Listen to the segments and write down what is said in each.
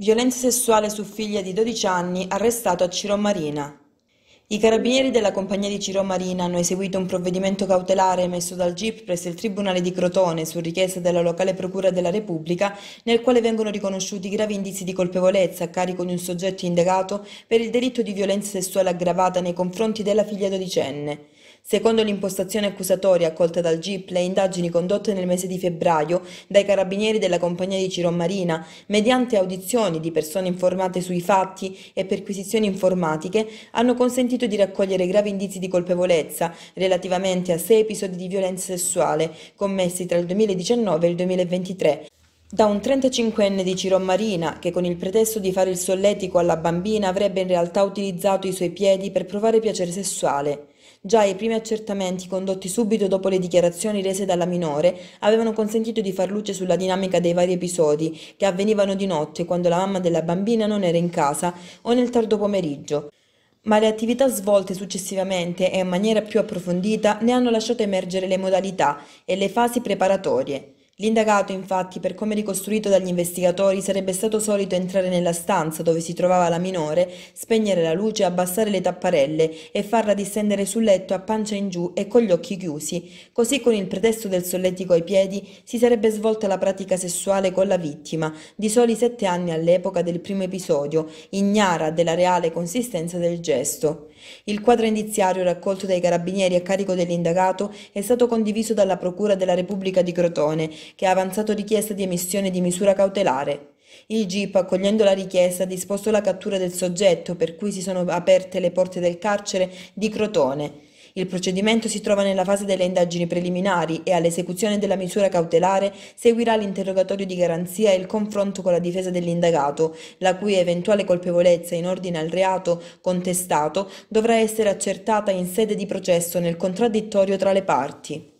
Violenza sessuale su figlia di dodici anni arrestato a Ciro Marina. I carabinieri della compagnia di Ciro Marina hanno eseguito un provvedimento cautelare emesso dal GIP presso il Tribunale di Crotone su richiesta della locale Procura della Repubblica, nel quale vengono riconosciuti gravi indizi di colpevolezza a carico di un soggetto indagato per il delitto di violenza sessuale aggravata nei confronti della figlia dodicenne. Secondo l'impostazione accusatoria accolta dal GIP, le indagini condotte nel mese di febbraio dai carabinieri della compagnia di Ciro Marina, mediante audizioni di persone informate sui fatti e perquisizioni informatiche, hanno consentito di raccogliere gravi indizi di colpevolezza relativamente a sei episodi di violenza sessuale commessi tra il 2019 e il 2023 da un 35enne di Ciro Marina che con il pretesto di fare il solletico alla bambina avrebbe in realtà utilizzato i suoi piedi per provare piacere sessuale. Già i primi accertamenti condotti subito dopo le dichiarazioni rese dalla minore avevano consentito di far luce sulla dinamica dei vari episodi che avvenivano di notte quando la mamma della bambina non era in casa o nel tardo pomeriggio ma le attività svolte successivamente e in maniera più approfondita ne hanno lasciato emergere le modalità e le fasi preparatorie. L'indagato, infatti, per come ricostruito dagli investigatori, sarebbe stato solito entrare nella stanza dove si trovava la minore, spegnere la luce, abbassare le tapparelle e farla distendere sul letto a pancia in giù e con gli occhi chiusi. Così, con il pretesto del solletico ai piedi, si sarebbe svolta la pratica sessuale con la vittima, di soli sette anni all'epoca del primo episodio, ignara della reale consistenza del gesto. Il quadro indiziario raccolto dai carabinieri a carico dell'indagato è stato condiviso dalla Procura della Repubblica di Crotone che ha avanzato richiesta di emissione di misura cautelare. Il GIP, accogliendo la richiesta, ha disposto la cattura del soggetto, per cui si sono aperte le porte del carcere di Crotone. Il procedimento si trova nella fase delle indagini preliminari e all'esecuzione della misura cautelare seguirà l'interrogatorio di garanzia e il confronto con la difesa dell'indagato, la cui eventuale colpevolezza in ordine al reato contestato dovrà essere accertata in sede di processo nel contraddittorio tra le parti.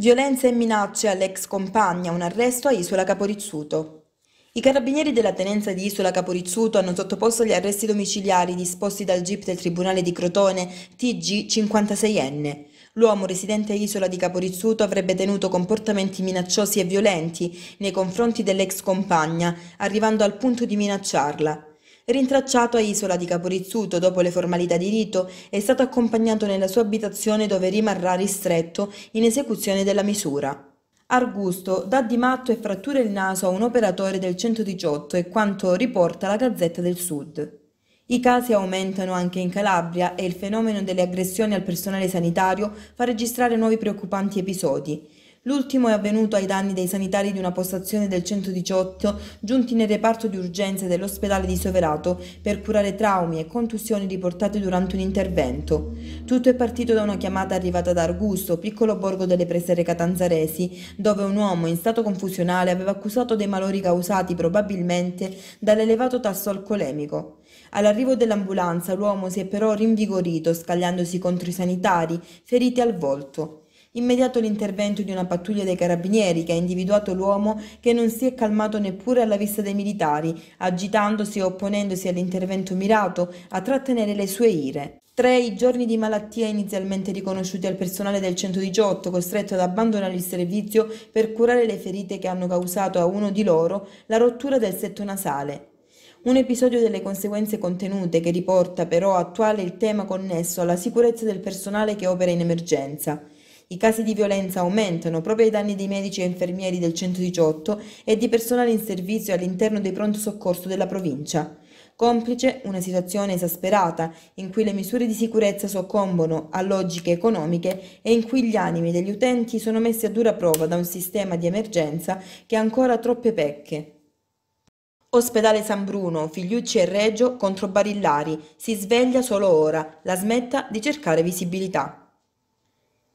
Violenza e minacce all'ex compagna, un arresto a Isola Caporizzuto. I carabinieri della tenenza di Isola Caporizzuto hanno sottoposto gli arresti domiciliari disposti dal GIP del Tribunale di Crotone TG 56enne. L'uomo residente a Isola di Caporizzuto avrebbe tenuto comportamenti minacciosi e violenti nei confronti dell'ex compagna, arrivando al punto di minacciarla. Rintracciato a Isola di Caporizzuto dopo le formalità di rito, è stato accompagnato nella sua abitazione dove rimarrà ristretto in esecuzione della misura. Argusto dà di matto e frattura il naso a un operatore del 118 e quanto riporta la Gazzetta del Sud. I casi aumentano anche in Calabria e il fenomeno delle aggressioni al personale sanitario fa registrare nuovi preoccupanti episodi. L'ultimo è avvenuto ai danni dei sanitari di una postazione del 118 giunti nel reparto di urgenze dell'ospedale di Soverato per curare traumi e contusioni riportate durante un intervento. Tutto è partito da una chiamata arrivata da Argusto, piccolo borgo delle presere catanzaresi, dove un uomo in stato confusionale aveva accusato dei malori causati probabilmente dall'elevato tasso alcolemico. All'arrivo dell'ambulanza l'uomo si è però rinvigorito scagliandosi contro i sanitari, feriti al volto immediato l'intervento di una pattuglia dei carabinieri che ha individuato l'uomo che non si è calmato neppure alla vista dei militari, agitandosi e opponendosi all'intervento mirato a trattenere le sue ire. Tre i giorni di malattia inizialmente riconosciuti al personale del 118 costretto ad abbandonare il servizio per curare le ferite che hanno causato a uno di loro la rottura del setto nasale. Un episodio delle conseguenze contenute che riporta però attuale il tema connesso alla sicurezza del personale che opera in emergenza. I casi di violenza aumentano proprio ai danni dei medici e infermieri del 118 e di personale in servizio all'interno dei pronto soccorso della provincia. Complice una situazione esasperata in cui le misure di sicurezza soccombono a logiche economiche e in cui gli animi degli utenti sono messi a dura prova da un sistema di emergenza che ha ancora troppe pecche. Ospedale San Bruno, Figliucci e Reggio contro Barillari, si sveglia solo ora, la smetta di cercare visibilità.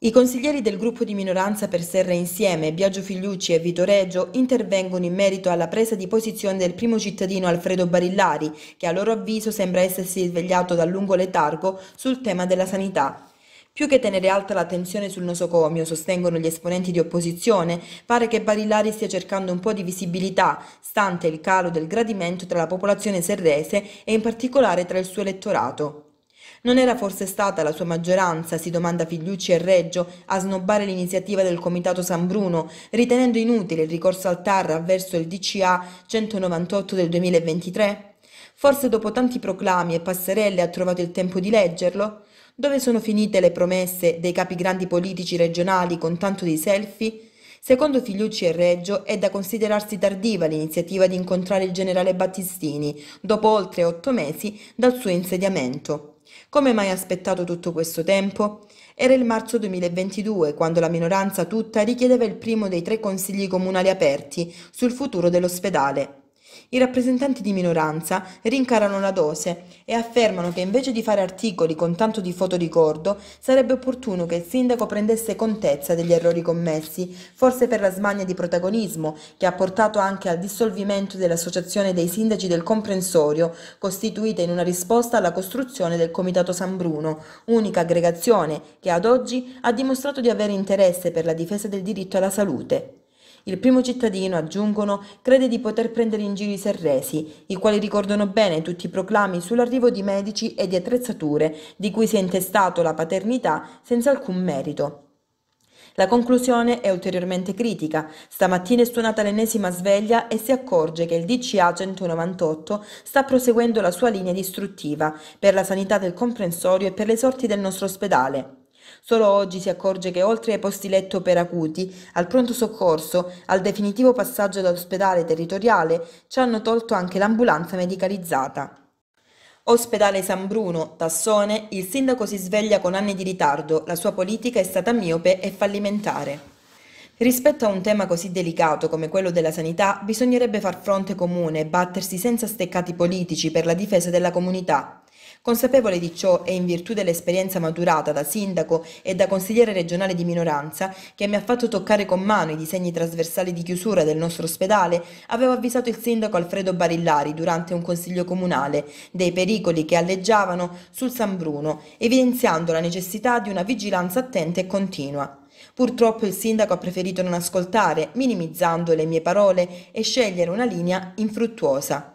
I consiglieri del gruppo di minoranza per Serra Insieme, Biagio Figliucci e Vito Reggio, intervengono in merito alla presa di posizione del primo cittadino Alfredo Barillari, che a loro avviso sembra essersi svegliato dal lungo letargo sul tema della sanità. Più che tenere alta l'attenzione sul nosocomio, sostengono gli esponenti di opposizione, pare che Barillari stia cercando un po' di visibilità, stante il calo del gradimento tra la popolazione serrese e in particolare tra il suo elettorato. Non era forse stata la sua maggioranza, si domanda Figliucci e Reggio, a snobbare l'iniziativa del Comitato San Bruno, ritenendo inutile il ricorso al TAR avverso il DCA 198 del 2023? Forse dopo tanti proclami e passerelle ha trovato il tempo di leggerlo? Dove sono finite le promesse dei capi grandi politici regionali con tanto di selfie? Secondo Figliucci e Reggio è da considerarsi tardiva l'iniziativa di incontrare il generale Battistini, dopo oltre otto mesi dal suo insediamento. Come mai aspettato tutto questo tempo? Era il marzo 2022, quando la minoranza tutta richiedeva il primo dei tre consigli comunali aperti sul futuro dell'ospedale, i rappresentanti di minoranza rincarano la dose e affermano che invece di fare articoli con tanto di fotoricordo, sarebbe opportuno che il sindaco prendesse contezza degli errori commessi, forse per la smania di protagonismo che ha portato anche al dissolvimento dell'Associazione dei Sindaci del Comprensorio, costituita in una risposta alla costruzione del Comitato San Bruno, unica aggregazione che ad oggi ha dimostrato di avere interesse per la difesa del diritto alla salute. Il primo cittadino, aggiungono, crede di poter prendere in giro i serresi, i quali ricordano bene tutti i proclami sull'arrivo di medici e di attrezzature di cui si è intestato la paternità senza alcun merito. La conclusione è ulteriormente critica. Stamattina è suonata l'ennesima sveglia e si accorge che il DCA 198 sta proseguendo la sua linea distruttiva per la sanità del comprensorio e per le sorti del nostro ospedale. Solo oggi si accorge che oltre ai posti letto per acuti, al pronto soccorso, al definitivo passaggio dall'ospedale territoriale, ci hanno tolto anche l'ambulanza medicalizzata. Ospedale San Bruno, Tassone, il sindaco si sveglia con anni di ritardo, la sua politica è stata miope e fallimentare. Rispetto a un tema così delicato come quello della sanità, bisognerebbe far fronte comune e battersi senza steccati politici per la difesa della comunità, Consapevole di ciò e in virtù dell'esperienza maturata da sindaco e da consigliere regionale di minoranza, che mi ha fatto toccare con mano i disegni trasversali di chiusura del nostro ospedale, avevo avvisato il sindaco Alfredo Barillari durante un consiglio comunale dei pericoli che alleggiavano sul San Bruno, evidenziando la necessità di una vigilanza attenta e continua. Purtroppo il sindaco ha preferito non ascoltare, minimizzando le mie parole e scegliere una linea infruttuosa.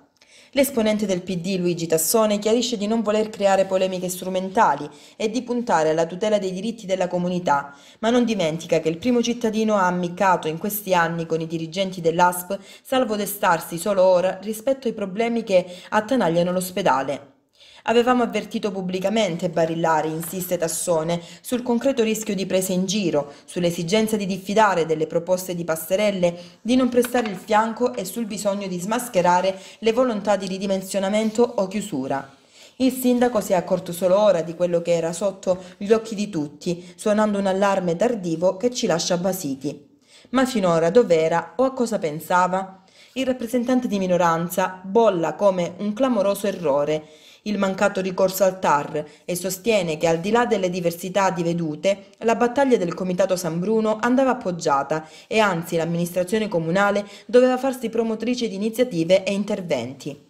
L'esponente del PD Luigi Tassone chiarisce di non voler creare polemiche strumentali e di puntare alla tutela dei diritti della comunità, ma non dimentica che il primo cittadino ha ammiccato in questi anni con i dirigenti dell'ASP, salvo destarsi solo ora rispetto ai problemi che attanagliano l'ospedale. Avevamo avvertito pubblicamente Barillari, insiste Tassone, sul concreto rischio di prese in giro, sull'esigenza di diffidare delle proposte di passerelle, di non prestare il fianco e sul bisogno di smascherare le volontà di ridimensionamento o chiusura. Il sindaco si è accorto solo ora di quello che era sotto gli occhi di tutti, suonando un allarme tardivo che ci lascia basiti. Ma finora dov'era o a cosa pensava? Il rappresentante di minoranza bolla come un clamoroso errore il mancato ricorso al TAR e sostiene che al di là delle diversità di vedute, la battaglia del Comitato San Bruno andava appoggiata e anzi l'amministrazione comunale doveva farsi promotrice di iniziative e interventi.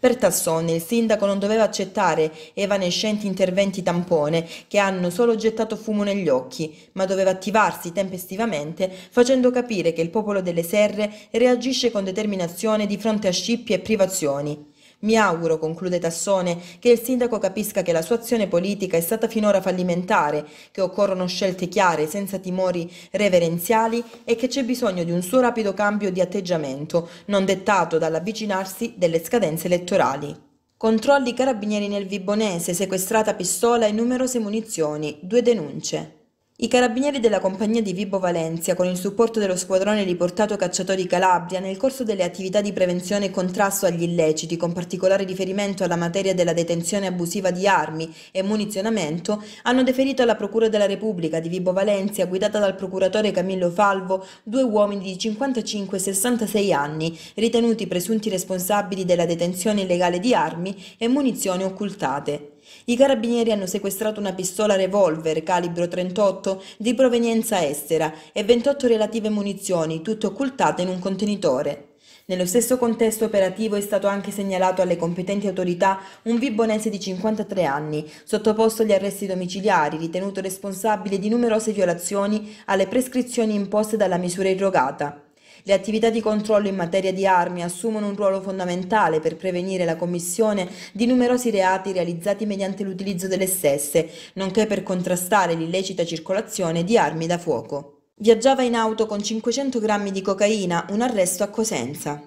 Per Tassone il sindaco non doveva accettare evanescenti interventi tampone che hanno solo gettato fumo negli occhi, ma doveva attivarsi tempestivamente facendo capire che il popolo delle serre reagisce con determinazione di fronte a scippi e privazioni. Mi auguro, conclude Tassone, che il sindaco capisca che la sua azione politica è stata finora fallimentare, che occorrono scelte chiare, senza timori reverenziali e che c'è bisogno di un suo rapido cambio di atteggiamento, non dettato dall'avvicinarsi delle scadenze elettorali. Controlli carabinieri nel Vibonese, sequestrata pistola e numerose munizioni, due denunce. I carabinieri della compagnia di Vibo Valencia, con il supporto dello squadrone riportato Cacciatori Calabria, nel corso delle attività di prevenzione e contrasto agli illeciti, con particolare riferimento alla materia della detenzione abusiva di armi e munizionamento, hanno deferito alla Procura della Repubblica di Vibo Valencia, guidata dal procuratore Camillo Falvo, due uomini di 55 e 66 anni, ritenuti presunti responsabili della detenzione illegale di armi e munizioni occultate. I carabinieri hanno sequestrato una pistola revolver calibro 38 di provenienza estera e 28 relative munizioni, tutte occultate in un contenitore. Nello stesso contesto operativo è stato anche segnalato alle competenti autorità un vibonese di 53 anni, sottoposto agli arresti domiciliari, ritenuto responsabile di numerose violazioni alle prescrizioni imposte dalla misura irrogata. Le attività di controllo in materia di armi assumono un ruolo fondamentale per prevenire la commissione di numerosi reati realizzati mediante l'utilizzo delle stesse, nonché per contrastare l'illecita circolazione di armi da fuoco. Viaggiava in auto con 500 grammi di cocaina, un arresto a Cosenza.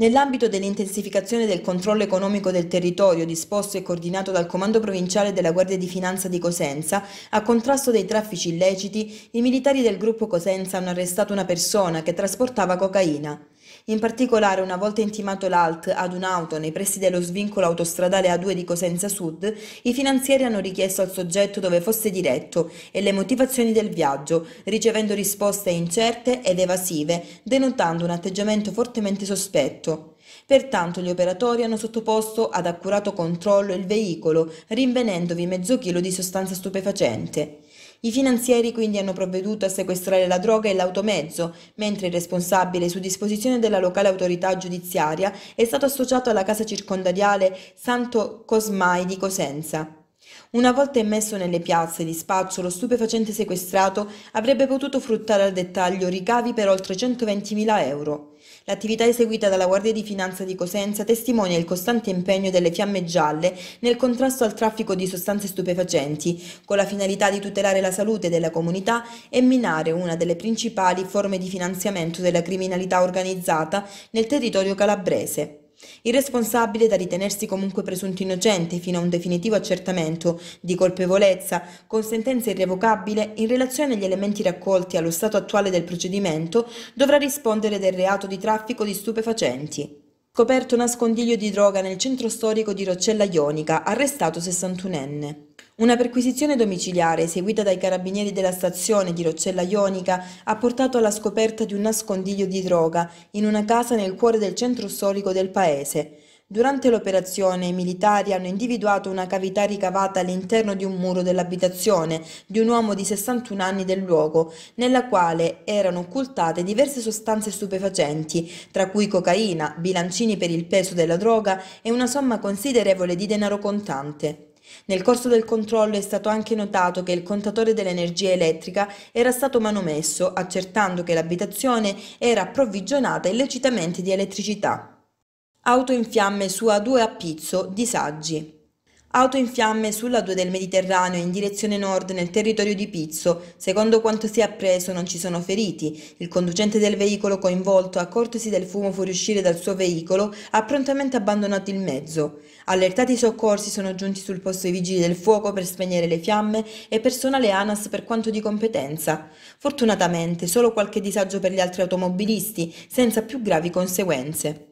Nell'ambito dell'intensificazione del controllo economico del territorio disposto e coordinato dal Comando Provinciale della Guardia di Finanza di Cosenza, a contrasto dei traffici illeciti, i militari del gruppo Cosenza hanno arrestato una persona che trasportava cocaina. In particolare, una volta intimato l'alt ad un'auto nei pressi dello svincolo autostradale A2 di Cosenza Sud, i finanzieri hanno richiesto al soggetto dove fosse diretto e le motivazioni del viaggio, ricevendo risposte incerte ed evasive, denotando un atteggiamento fortemente sospetto. Pertanto gli operatori hanno sottoposto ad accurato controllo il veicolo, rinvenendovi mezzo chilo di sostanza stupefacente. I finanzieri quindi hanno provveduto a sequestrare la droga e l'automezzo, mentre il responsabile, su disposizione della locale autorità giudiziaria, è stato associato alla casa circondariale Santo Cosmai di Cosenza. Una volta immesso nelle piazze di spaccio, lo stupefacente sequestrato avrebbe potuto fruttare al dettaglio ricavi per oltre 120.000 euro. L'attività eseguita dalla Guardia di Finanza di Cosenza testimonia il costante impegno delle fiamme gialle nel contrasto al traffico di sostanze stupefacenti, con la finalità di tutelare la salute della comunità e minare una delle principali forme di finanziamento della criminalità organizzata nel territorio calabrese. Il responsabile è da ritenersi comunque presunto innocente fino a un definitivo accertamento di colpevolezza con sentenza irrevocabile in relazione agli elementi raccolti allo stato attuale del procedimento dovrà rispondere del reato di traffico di stupefacenti. Scoperto nascondiglio di droga nel centro storico di Roccella Ionica, arrestato 61enne. Una perquisizione domiciliare eseguita dai carabinieri della stazione di Roccella Ionica ha portato alla scoperta di un nascondiglio di droga in una casa nel cuore del centro storico del paese. Durante l'operazione i militari hanno individuato una cavità ricavata all'interno di un muro dell'abitazione di un uomo di 61 anni del luogo, nella quale erano occultate diverse sostanze stupefacenti, tra cui cocaina, bilancini per il peso della droga e una somma considerevole di denaro contante. Nel corso del controllo è stato anche notato che il contatore dell'energia elettrica era stato manomesso, accertando che l'abitazione era approvvigionata illecitamente di elettricità. Auto in fiamme su A2 a Pizzo, disagi. Auto in fiamme sulla 2 del Mediterraneo in direzione nord nel territorio di Pizzo. Secondo quanto si è appreso non ci sono feriti. Il conducente del veicolo coinvolto, accortosi del fumo fuoriuscire dal suo veicolo, ha prontamente abbandonato il mezzo. Allertati i soccorsi sono giunti sul posto i vigili del fuoco per spegnere le fiamme e personale ANAS per quanto di competenza. Fortunatamente solo qualche disagio per gli altri automobilisti, senza più gravi conseguenze.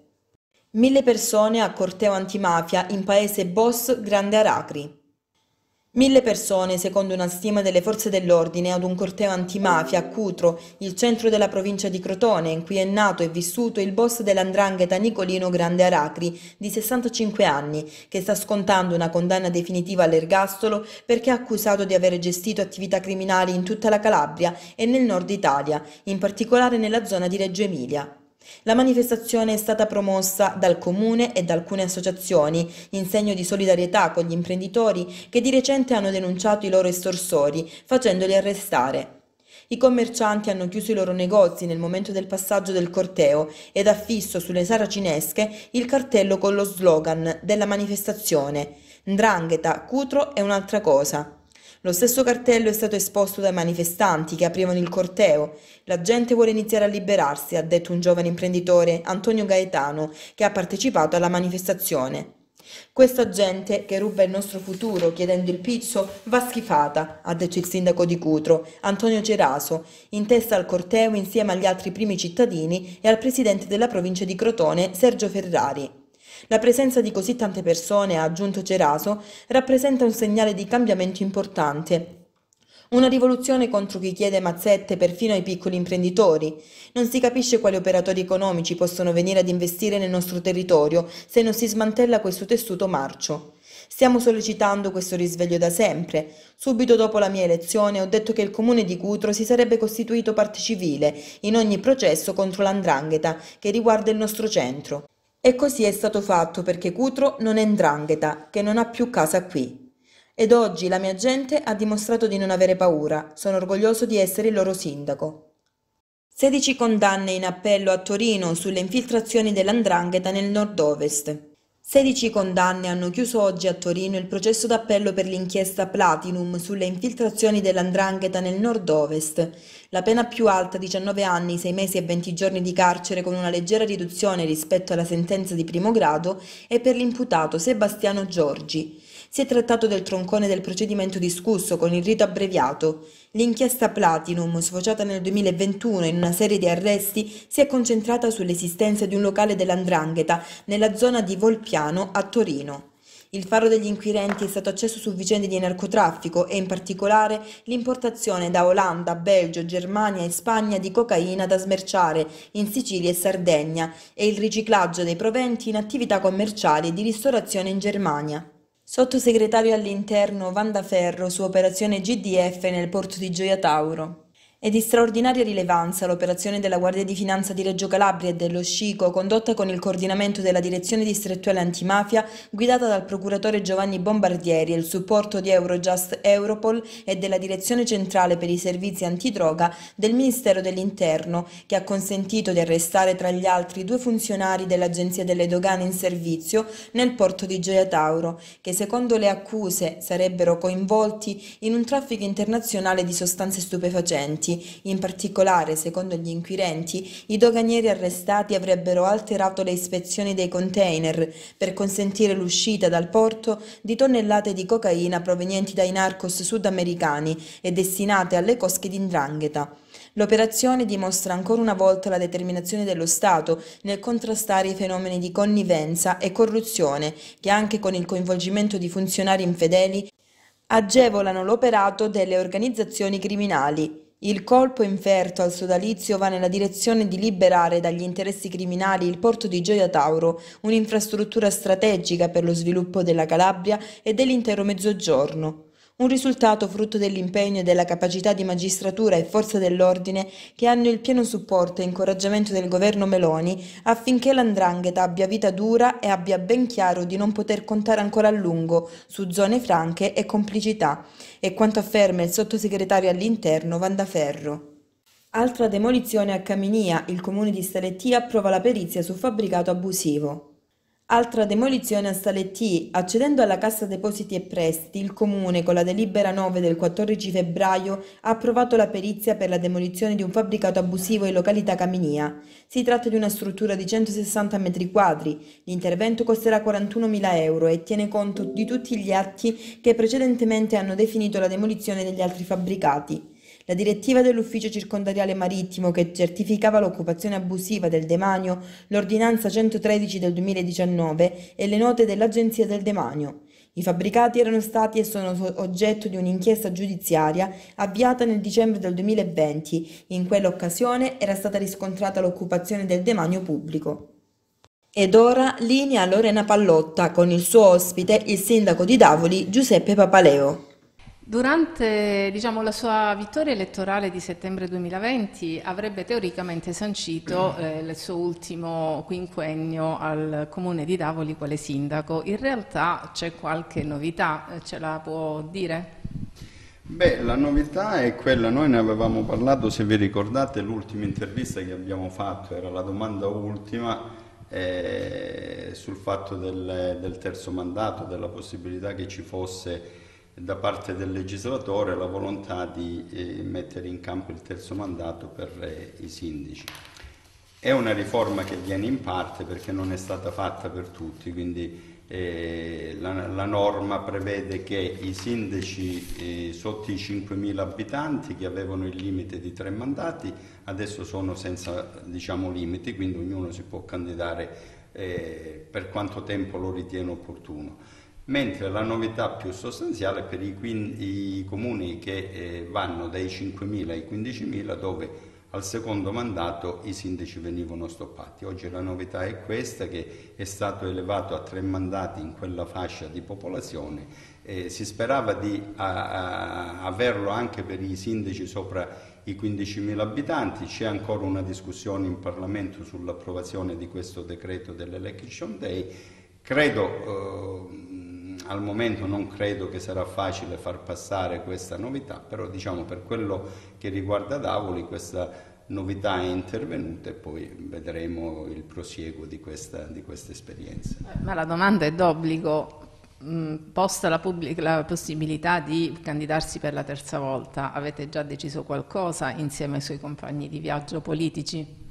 Mille persone a corteo antimafia in paese Boss Grande Aracri. Mille persone, secondo una stima delle forze dell'ordine, ad un corteo antimafia a Cutro, il centro della provincia di Crotone, in cui è nato e vissuto il boss dell'andrangheta Nicolino Grande Aracri, di 65 anni, che sta scontando una condanna definitiva all'ergastolo perché è accusato di aver gestito attività criminali in tutta la Calabria e nel nord Italia, in particolare nella zona di Reggio Emilia. La manifestazione è stata promossa dal Comune e da alcune associazioni in segno di solidarietà con gli imprenditori che di recente hanno denunciato i loro estorsori facendoli arrestare. I commercianti hanno chiuso i loro negozi nel momento del passaggio del corteo ed affisso sulle saracinesche il cartello con lo slogan della manifestazione Ndrangheta, Cutro è un'altra cosa. Lo stesso cartello è stato esposto dai manifestanti che aprivano il corteo. La gente vuole iniziare a liberarsi, ha detto un giovane imprenditore, Antonio Gaetano, che ha partecipato alla manifestazione. Questa gente che ruba il nostro futuro chiedendo il pizzo va schifata, ha detto il sindaco di Cutro, Antonio Ceraso, in testa al corteo insieme agli altri primi cittadini e al presidente della provincia di Crotone, Sergio Ferrari. La presenza di così tante persone, ha aggiunto Geraso, rappresenta un segnale di cambiamento importante, una rivoluzione contro chi chiede mazzette perfino ai piccoli imprenditori. Non si capisce quali operatori economici possono venire ad investire nel nostro territorio se non si smantella questo tessuto marcio. Stiamo sollecitando questo risveglio da sempre. Subito dopo la mia elezione ho detto che il comune di Cutro si sarebbe costituito parte civile in ogni processo contro l'andrangheta che riguarda il nostro centro. E così è stato fatto perché Cutro non è 'ndrangheta, che non ha più casa qui. Ed oggi la mia gente ha dimostrato di non avere paura, sono orgoglioso di essere il loro sindaco. 16 condanne in appello a Torino sulle infiltrazioni dell'andrangheta nel nord-ovest. 16 condanne hanno chiuso oggi a Torino il processo d'appello per l'inchiesta Platinum sulle infiltrazioni dell'andrangheta nel nord-ovest. La pena più alta, 19 anni, 6 mesi e 20 giorni di carcere con una leggera riduzione rispetto alla sentenza di primo grado, è per l'imputato Sebastiano Giorgi. Si è trattato del troncone del procedimento discusso con il rito abbreviato. L'inchiesta Platinum, sfociata nel 2021 in una serie di arresti, si è concentrata sull'esistenza di un locale dell'Andrangheta nella zona di Volpiano a Torino. Il faro degli inquirenti è stato acceso su vicende di narcotraffico e in particolare l'importazione da Olanda, Belgio, Germania e Spagna di cocaina da smerciare in Sicilia e Sardegna e il riciclaggio dei proventi in attività commerciali e di ristorazione in Germania. Sottosegretario all'Interno Vandaferro su operazione GDF nel porto di Gioia Tauro. È di straordinaria rilevanza l'operazione della Guardia di Finanza di Reggio Calabria e dello Scico, condotta con il coordinamento della Direzione Distrettuale Antimafia, guidata dal procuratore Giovanni Bombardieri e il supporto di Eurojust Europol e della Direzione Centrale per i Servizi Antidroga del Ministero dell'Interno, che ha consentito di arrestare tra gli altri due funzionari dell'Agenzia delle Dogane in servizio nel porto di Gioia Tauro, che secondo le accuse sarebbero coinvolti in un traffico internazionale di sostanze stupefacenti documenti. In particolare, secondo gli inquirenti, i doganieri arrestati avrebbero alterato le ispezioni dei container per consentire l'uscita dal porto di tonnellate di cocaina provenienti dai narcos sudamericani e destinate alle cosche di Ndrangheta. L'operazione dimostra ancora una volta la determinazione dello Stato nel contrastare i fenomeni di connivenza e corruzione che anche con il coinvolgimento di funzionari infedeli agevolano l'operato delle organizzazioni criminali. Il colpo inferto al sodalizio va nella direzione di liberare dagli interessi criminali il porto di Gioia Tauro, un'infrastruttura strategica per lo sviluppo della Calabria e dell'intero Mezzogiorno. Un risultato frutto dell'impegno e della capacità di magistratura e forza dell'ordine che hanno il pieno supporto e incoraggiamento del governo Meloni affinché l'andrangheta abbia vita dura e abbia ben chiaro di non poter contare ancora a lungo su zone franche e complicità. E quanto afferma il sottosegretario all'interno Vandaferro. Altra demolizione a Caminia, il comune di Stalettia approva la perizia su fabbricato abusivo. Altra demolizione a Saletti. Accedendo alla Cassa Depositi e Prestiti, il Comune, con la delibera 9 del 14 febbraio, ha approvato la perizia per la demolizione di un fabbricato abusivo in località Caminia. Si tratta di una struttura di 160 metri quadri. L'intervento costerà 41.000 euro e tiene conto di tutti gli atti che precedentemente hanno definito la demolizione degli altri fabbricati. La direttiva dell'Ufficio circondariale marittimo che certificava l'occupazione abusiva del demanio, l'ordinanza 113 del 2019 e le note dell'Agenzia del Demanio. I fabbricati erano stati e sono oggetto di un'inchiesta giudiziaria avviata nel dicembre del 2020. In quell'occasione era stata riscontrata l'occupazione del demanio pubblico. Ed ora linea Lorena Pallotta con il suo ospite, il sindaco di Davoli, Giuseppe Papaleo. Durante diciamo, la sua vittoria elettorale di settembre 2020 avrebbe teoricamente sancito mm. eh, il suo ultimo quinquennio al comune di Davoli quale sindaco. In realtà c'è qualche novità, eh, ce la può dire? Beh, la novità è quella, noi ne avevamo parlato, se vi ricordate, l'ultima intervista che abbiamo fatto, era la domanda ultima eh, sul fatto del, del terzo mandato, della possibilità che ci fosse da parte del legislatore la volontà di eh, mettere in campo il terzo mandato per eh, i sindaci. È una riforma che viene in parte perché non è stata fatta per tutti, quindi eh, la, la, norma prevede che i sindaci eh, sotto i 5.000 abitanti che avevano il limite di tre mandati adesso sono senza diciamo, limiti, quindi ognuno si può candidare eh, per quanto tempo lo ritiene opportuno mentre la novità più sostanziale è per i, i comuni che eh, vanno dai 5.000 ai 15.000 dove al secondo mandato i sindaci venivano stoppati. Oggi la novità è questa che è stato elevato a tre mandati in quella fascia di popolazione, eh, si sperava di a, a, averlo anche per i sindaci sopra i 15.000 abitanti, c'è ancora una discussione in Parlamento sull'approvazione di questo decreto dell'Election Day, credo eh, al momento non credo che sarà facile far passare questa novità, però diciamo per quello che riguarda Davoli questa novità è intervenuta e poi vedremo il prosieguo di questa, di questa esperienza. Eh, ma la domanda è d'obbligo, mm, posta la, la, possibilità di candidarsi per la terza volta, avete già deciso qualcosa insieme ai suoi compagni di viaggio politici?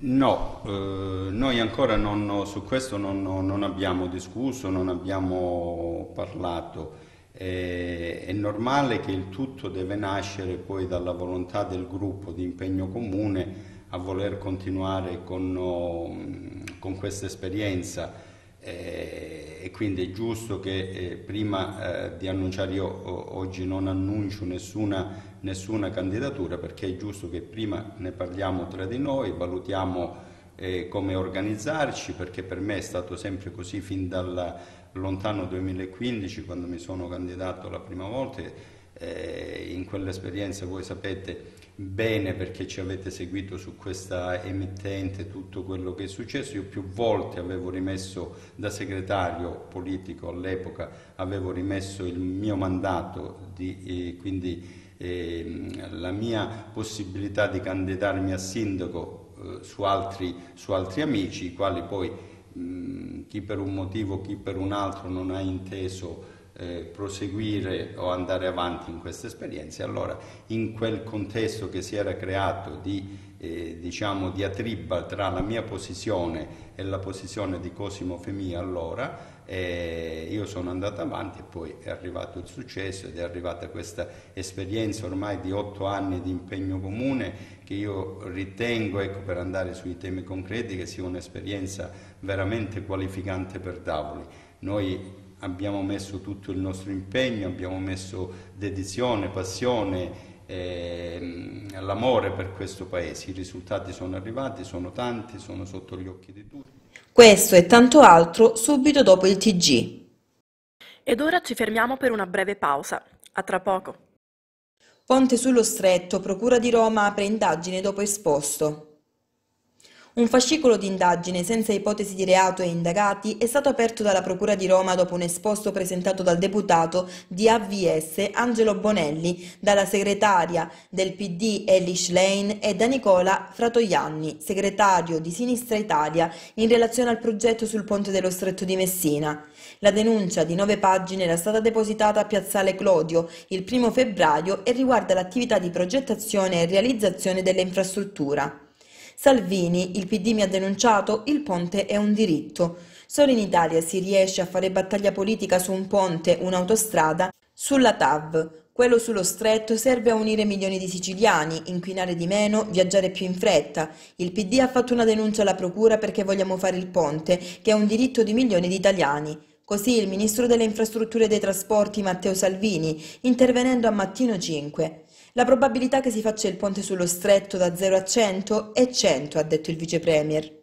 No, eh, noi ancora non, su questo non, non, abbiamo discusso, non abbiamo parlato. Eh, è normale che il tutto deve nascere poi dalla volontà del gruppo di impegno comune a voler continuare con, oh, con questa esperienza. Eh, e quindi è giusto che eh, prima eh, di annunciare io oggi non annuncio nessuna, nessuna, candidatura perché è giusto che prima ne parliamo tra di noi, valutiamo come organizzarci perché per me è stato sempre così fin dal lontano 2015 quando mi sono candidato la prima volta in quell'esperienza voi sapete bene perché ci avete seguito su questa emittente tutto quello che è successo. Io più volte avevo rimesso da segretario politico all'epoca, avevo rimesso il mio mandato, di, eh, quindi eh, la mia possibilità di candidarmi a sindaco eh, su, altri, su, altri, amici, i quali poi mh, chi per un motivo, chi per un altro non ha inteso eh, proseguire o andare avanti in queste esperienze, allora in quel contesto che si era creato di eh, diciamo diatriba tra la mia posizione e la posizione di Cosimo Femia allora eh, io sono andato avanti e poi è arrivato il successo ed è arrivata questa esperienza ormai di otto anni di impegno comune che io ritengo, ecco, per andare sui temi concreti, che sia un'esperienza veramente qualificante per Davoli. Noi abbiamo messo tutto il nostro impegno, abbiamo messo dedizione, passione, ehm, l'amore per questo paese. I risultati sono arrivati, sono tanti, sono sotto gli occhi di tutti. Questo e tanto altro subito dopo il TG. Ed ora ci fermiamo per una breve pausa. A tra poco. Ponte sullo Stretto, Procura di Roma apre indagine dopo esposto. Un fascicolo di indagine senza ipotesi di reato e indagati è stato aperto dalla Procura di Roma dopo un esposto presentato dal deputato di AVS Angelo Bonelli, dalla segretaria del PD Ellie Schlein e da Nicola Fratoianni, segretario di Sinistra Italia, in relazione al progetto sul ponte dello Stretto di Messina. La denuncia di nove pagine era stata depositata a Piazzale Clodio il primo febbraio e riguarda l'attività di progettazione e realizzazione dell'infrastruttura. Salvini, il PD mi ha denunciato, il ponte è un diritto. Solo in Italia si riesce a fare battaglia politica su un ponte, un'autostrada, sulla TAV. Quello sullo stretto serve a unire milioni di siciliani, inquinare di meno, viaggiare più in fretta. Il PD ha fatto una denuncia alla Procura perché vogliamo fare il ponte, che è un diritto di milioni di italiani. Così il Ministro delle Infrastrutture e dei Trasporti Matteo Salvini, intervenendo a Mattino 5. La probabilità che si faccia il ponte sullo stretto da 0 a 100 è 100, ha detto il vice premier.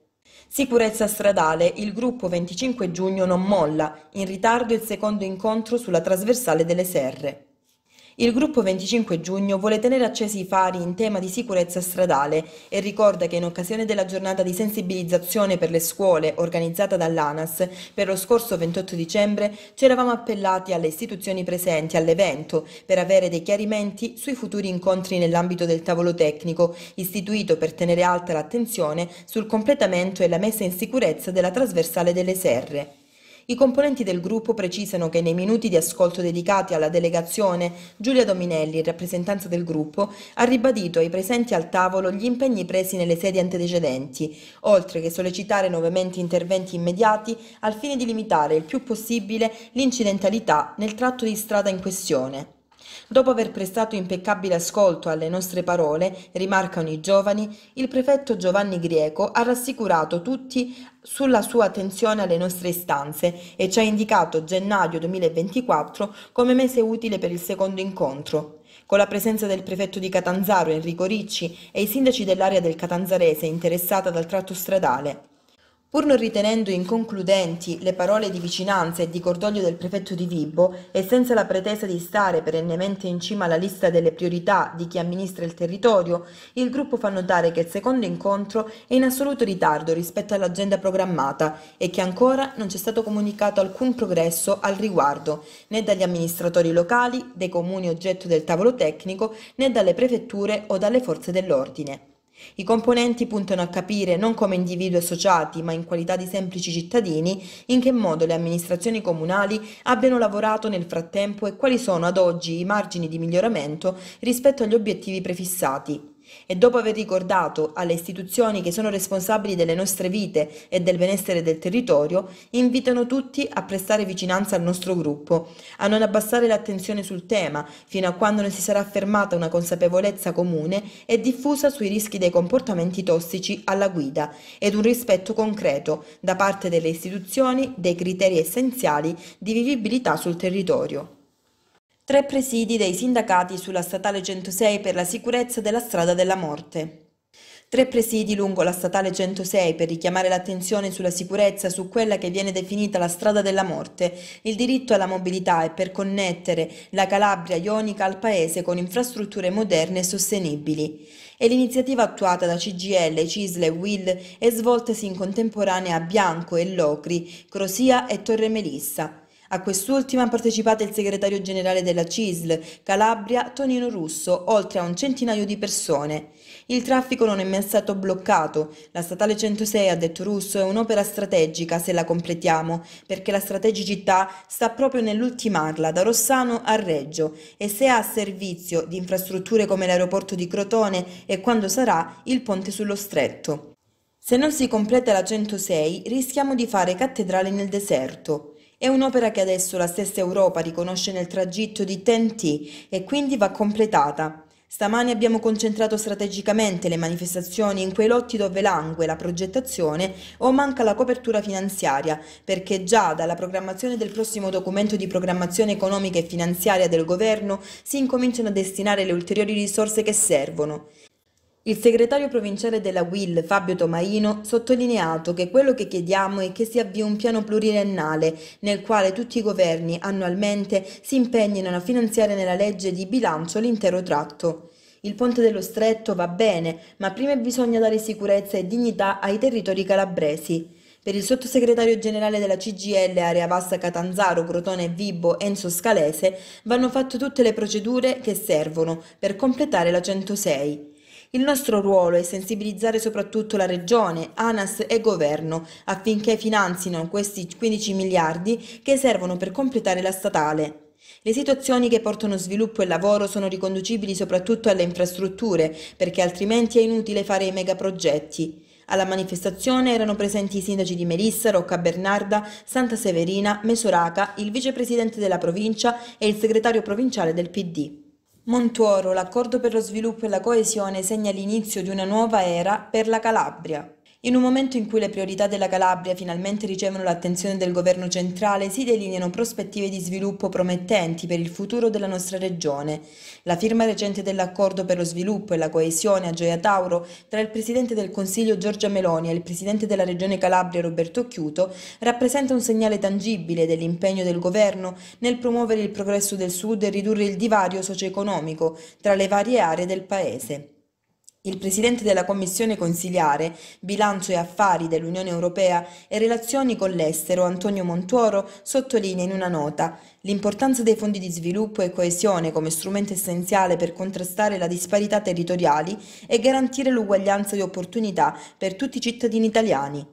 Sicurezza stradale, il gruppo 25 giugno non molla, in ritardo il secondo incontro sulla trasversale delle Serre. Il gruppo 25 giugno vuole tenere accesi i fari in tema di sicurezza stradale e ricorda che in occasione della giornata di sensibilizzazione per le scuole organizzata dall'ANAS per lo scorso 28 dicembre ci eravamo appellati alle istituzioni presenti all'evento per avere dei chiarimenti sui futuri incontri nell'ambito del tavolo tecnico istituito per tenere alta l'attenzione sul completamento e la messa in sicurezza della trasversale delle serre. I componenti del gruppo precisano che nei minuti di ascolto dedicati alla delegazione, Giulia Dominelli, in rappresentanza del gruppo, ha ribadito ai presenti al tavolo gli impegni presi nelle sedi antecedenti, oltre che sollecitare nuovamente interventi immediati al fine di limitare il più possibile l'incidentalità nel tratto di strada in questione. Dopo aver prestato impeccabile ascolto alle nostre parole, rimarcano i giovani, il prefetto Giovanni Grieco ha rassicurato tutti sulla sua attenzione alle nostre istanze e ci ha indicato gennaio 2024 come mese utile per il secondo incontro. Con la presenza del prefetto di Catanzaro Enrico Ricci e i sindaci dell'area del Catanzarese interessata dal tratto stradale, Pur non ritenendo inconcludenti le parole di vicinanza e di cordoglio del prefetto di Vibo e senza la pretesa di stare perennemente in cima alla lista delle priorità di chi amministra il territorio, il gruppo fa notare che il secondo incontro è in assoluto ritardo rispetto all'agenda programmata e che ancora non c'è stato comunicato alcun progresso al riguardo né dagli amministratori locali, dei comuni oggetto del tavolo tecnico, né dalle prefetture o dalle forze dell'ordine. I componenti puntano a capire, non come individui associati, ma in qualità di semplici cittadini, in che modo le amministrazioni comunali abbiano lavorato nel frattempo e quali sono ad oggi i margini di miglioramento rispetto agli obiettivi prefissati e dopo aver ricordato alle istituzioni che sono responsabili delle nostre vite e del benessere del territorio, invitano tutti a prestare vicinanza al nostro gruppo, a non abbassare l'attenzione sul tema fino a quando non si sarà affermata una consapevolezza comune e diffusa sui rischi dei comportamenti tossici alla guida ed un rispetto concreto da parte delle istituzioni dei criteri essenziali di vivibilità sul territorio. Tre presidi dei sindacati sulla statale 106 per la sicurezza della strada della morte. Tre presidi lungo la statale 106 per richiamare l'attenzione sulla sicurezza su quella che viene definita la strada della morte, il diritto alla mobilità e per connettere la Calabria ionica al paese con infrastrutture moderne e sostenibili. E l'iniziativa attuata da CGL, Cisle e Will è svoltasi in contemporanea a Bianco e Locri, Crosia e Torre Melissa a quest'ultima ha partecipato il segretario generale della CISL, Calabria, Tonino Russo, oltre a un centinaio di persone. Il traffico non è mai stato bloccato. La statale 106, ha detto Russo, è un'opera strategica se la completiamo, perché la strategicità sta proprio nell'ultimarla, da Rossano a Reggio, e se ha servizio di infrastrutture come l'aeroporto di Crotone e quando sarà il ponte sullo stretto. Se non si completa la 106 rischiamo di fare cattedrale nel deserto. È un'opera che adesso la stessa Europa riconosce nel tragitto di TNT e quindi va completata. Stamani abbiamo concentrato strategicamente le manifestazioni in quei lotti dove langue la progettazione o manca la copertura finanziaria, perché già dalla programmazione del prossimo documento di programmazione economica e finanziaria del governo si incominciano a destinare le ulteriori risorse che servono. Il segretario provinciale della WIL, Fabio Tomaino, sottolineato che quello che chiediamo è che si avvii un piano pluriennale nel quale tutti i governi annualmente si impegnino a finanziare nella legge di bilancio l'intero tratto. Il ponte dello stretto va bene, ma prima bisogna dare sicurezza e dignità ai territori calabresi. Per il sottosegretario generale della CGL Area Bassa Catanzaro, Crotone e Vibo, Enzo Scalese, vanno fatte tutte le procedure che servono per completare la 106. Il nostro ruolo è sensibilizzare soprattutto la Regione, ANAS e Governo affinché finanzino questi 15 miliardi che servono per completare la statale. Le situazioni che portano sviluppo e lavoro sono riconducibili soprattutto alle infrastrutture, perché altrimenti è inutile fare i megaprogetti. Alla manifestazione erano presenti i sindaci di Melissa, Rocca Bernarda, Santa Severina, Mesoraca, il vicepresidente della provincia e il segretario provinciale del PD. Montuoro, l'accordo per lo sviluppo e la coesione segna l'inizio di una nuova era per la Calabria. In un momento in cui le priorità della Calabria finalmente ricevono l'attenzione del governo centrale, si delineano prospettive di sviluppo promettenti per il futuro della nostra regione. La firma recente dell'accordo per lo sviluppo e la coesione a Gioia Tauro tra il Presidente del Consiglio Giorgia Meloni e il Presidente della Regione Calabria Roberto Chiuto rappresenta un segnale tangibile dell'impegno del governo nel promuovere il progresso del Sud e ridurre il divario socio-economico tra le varie aree del Paese. Il Presidente della Commissione consiliare Bilancio e Affari dell'Unione Europea e Relazioni con l'Estero, Antonio Montuoro, sottolinea in una nota l'importanza dei fondi di sviluppo e coesione come strumento essenziale per contrastare la disparità territoriali e garantire l'uguaglianza di opportunità per tutti i cittadini italiani.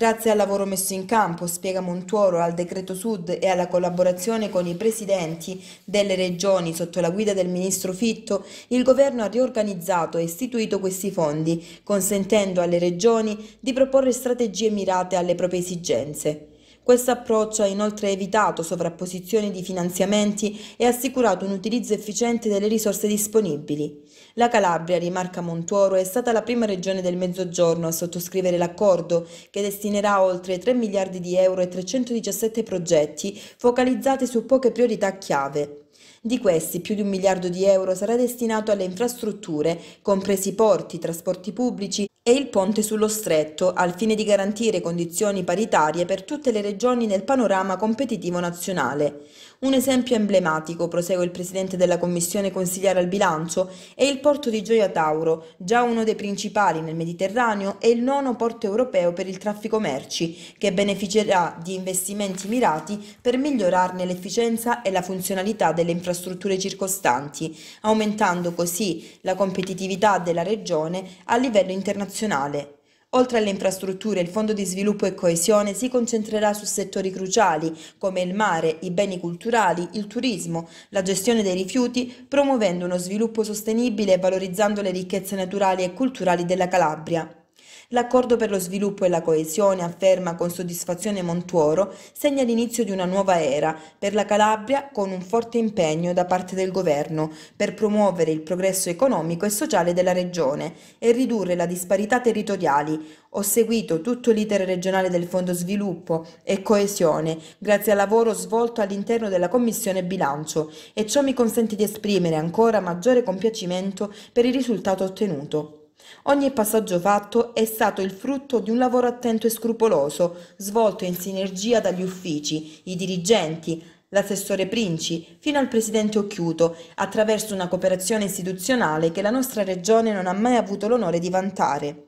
Grazie al lavoro messo in campo, spiega Montuoro, al decreto Sud e alla collaborazione con i presidenti delle regioni sotto la guida del ministro Fitto, il governo ha riorganizzato e istituito questi fondi, consentendo alle regioni di proporre strategie mirate alle proprie esigenze. Questo approccio ha inoltre evitato sovrapposizioni di finanziamenti e assicurato un utilizzo efficiente delle risorse disponibili. La Calabria, rimarca Montuoro, è stata la prima regione del Mezzogiorno a sottoscrivere l'accordo che destinerà oltre 3 miliardi di euro e 317 progetti focalizzati su poche priorità chiave. Di questi, più di un miliardo di euro sarà destinato alle infrastrutture, compresi porti, trasporti pubblici e il ponte sullo stretto, al fine di garantire condizioni paritarie per tutte le regioni nel panorama competitivo nazionale. Un esempio emblematico, prosegue il presidente della commissione consigliare al bilancio, è il porto di Gioia Tauro, già uno dei principali nel Mediterraneo e il nono porto europeo per il traffico merci, che beneficerà di investimenti mirati per migliorarne l'efficienza e la funzionalità delle infrastrutture circostanti, aumentando così la competitività della regione a livello internazionale. Oltre alle infrastrutture, il Fondo di sviluppo e coesione si concentrerà su settori cruciali come il mare, i beni culturali, il turismo, la gestione dei rifiuti, promuovendo uno sviluppo sostenibile e valorizzando le ricchezze naturali e culturali della Calabria. L'accordo per lo sviluppo e la coesione, afferma con soddisfazione Montuoro, segna l'inizio di una nuova era per la Calabria con un forte impegno da parte del governo per promuovere il progresso economico e sociale della regione e ridurre la disparità territoriali. Ho seguito tutto l'iter regionale del Fondo Sviluppo e Coesione grazie al lavoro svolto all'interno della Commissione Bilancio e ciò mi consente di esprimere ancora maggiore compiacimento per il risultato ottenuto. Ogni passaggio fatto è stato il frutto di un lavoro attento e scrupoloso, svolto in sinergia dagli uffici, i dirigenti, l'assessore Princi, fino al presidente Occhiuto, attraverso una cooperazione istituzionale che la nostra regione non ha mai avuto l'onore di vantare.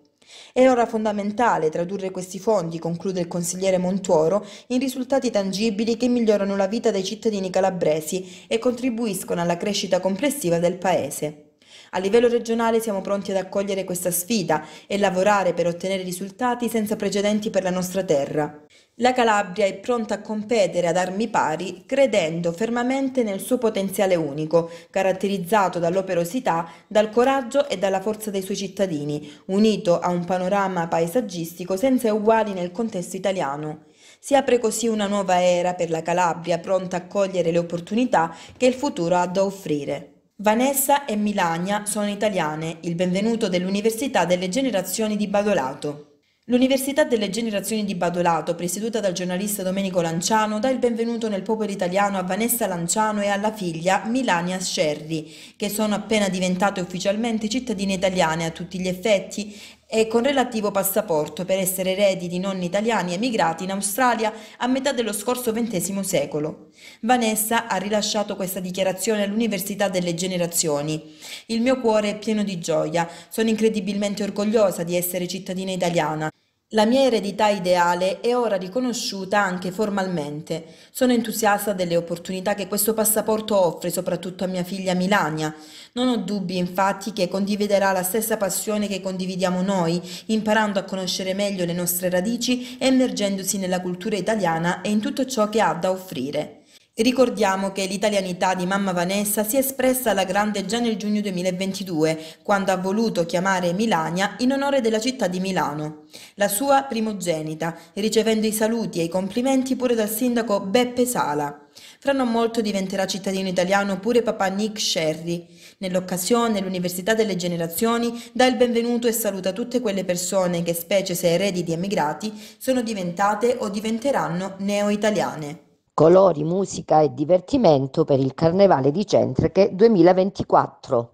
È ora fondamentale tradurre questi fondi, conclude il consigliere Montuoro, in risultati tangibili che migliorano la vita dei cittadini calabresi e contribuiscono alla crescita complessiva del Paese. A livello regionale siamo pronti ad accogliere questa sfida e lavorare per ottenere risultati senza precedenti per la nostra terra. La Calabria è pronta a competere ad armi pari credendo fermamente nel suo potenziale unico, caratterizzato dall'operosità, dal coraggio e dalla forza dei suoi cittadini, unito a un panorama paesaggistico senza uguali nel contesto italiano. Si apre così una nuova era per la Calabria pronta a cogliere le opportunità che il futuro ha da offrire. Vanessa e Milania sono italiane, il benvenuto dell'Università delle Generazioni di Badolato. L'Università delle Generazioni di Badolato, presieduta dal giornalista Domenico Lanciano, dà il benvenuto nel popolo italiano a Vanessa Lanciano e alla figlia Milania Scerri, che sono appena diventate ufficialmente cittadine italiane a tutti gli effetti e con relativo passaporto per essere eredi di nonni italiani emigrati in Australia a metà dello scorso XX secolo. Vanessa ha rilasciato questa dichiarazione all'Università delle Generazioni. Il mio cuore è pieno di gioia, sono incredibilmente orgogliosa di essere cittadina italiana. La mia eredità ideale è ora riconosciuta anche formalmente. Sono entusiasta delle opportunità che questo passaporto offre soprattutto a mia figlia Milania. Non ho dubbi infatti che condividerà la stessa passione che condividiamo noi, imparando a conoscere meglio le nostre radici e immergendosi nella cultura italiana e in tutto ciò che ha da offrire. Ricordiamo che l'italianità di mamma Vanessa si è espressa alla grande già nel giugno 2022, quando ha voluto chiamare Milania in onore della città di Milano, la sua primogenita, ricevendo i saluti e i complimenti pure dal sindaco Beppe Sala. Fra non molto diventerà cittadino italiano pure papà Nick Sherry. Nell'occasione l'Università delle Generazioni dà il benvenuto e saluta tutte quelle persone che, specie se eredi di emigrati, sono diventate o diventeranno neo-italiane. Colori, musica e divertimento per il Carnevale di Centreche 2024.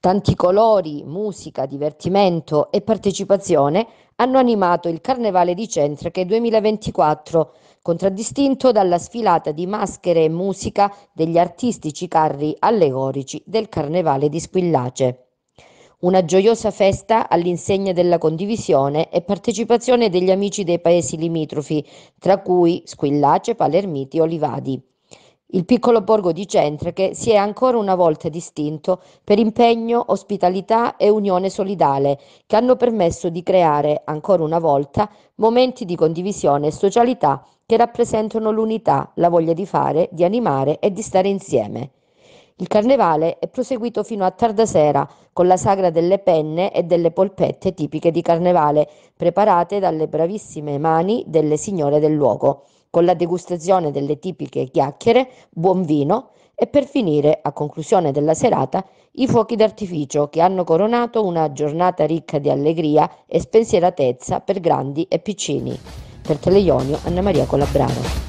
Tanti colori, musica, divertimento e partecipazione hanno animato il Carnevale di Centreche 2024, contraddistinto dalla sfilata di maschere e musica degli artistici carri allegorici del Carnevale di Squillace. Una gioiosa festa all'insegna della condivisione e partecipazione degli amici dei paesi limitrofi, tra cui Squillace, Palermiti e Olivadi. Il piccolo borgo di Centreche si è ancora una volta distinto per impegno, ospitalità e unione solidale che hanno permesso di creare, ancora una volta, momenti di condivisione e socialità che rappresentano l'unità, la voglia di fare, di animare e di stare insieme. Il carnevale è proseguito fino a tarda sera con la sagra delle penne e delle polpette tipiche di carnevale, preparate dalle bravissime mani delle signore del luogo, con la degustazione delle tipiche chiacchiere, buon vino e per finire, a conclusione della serata, i fuochi d'artificio che hanno coronato una giornata ricca di allegria e spensieratezza per grandi e piccini. Per Teleionio, Anna Maria Colabrano.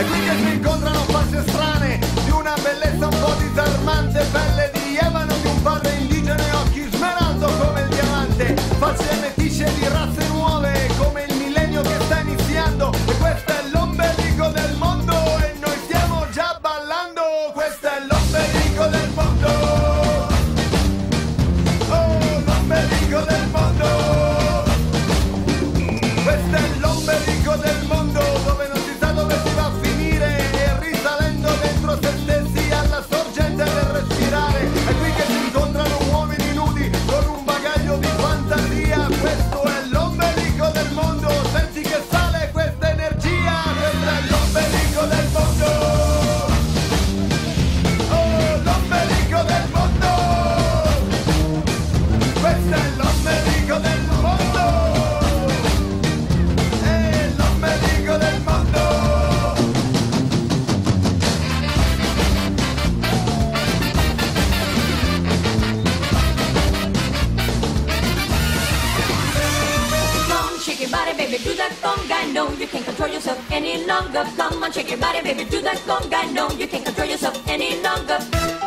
Aquí No, you can't control yourself any longer. Come on, shake your body, baby, do that conga. No, you can't control yourself any longer.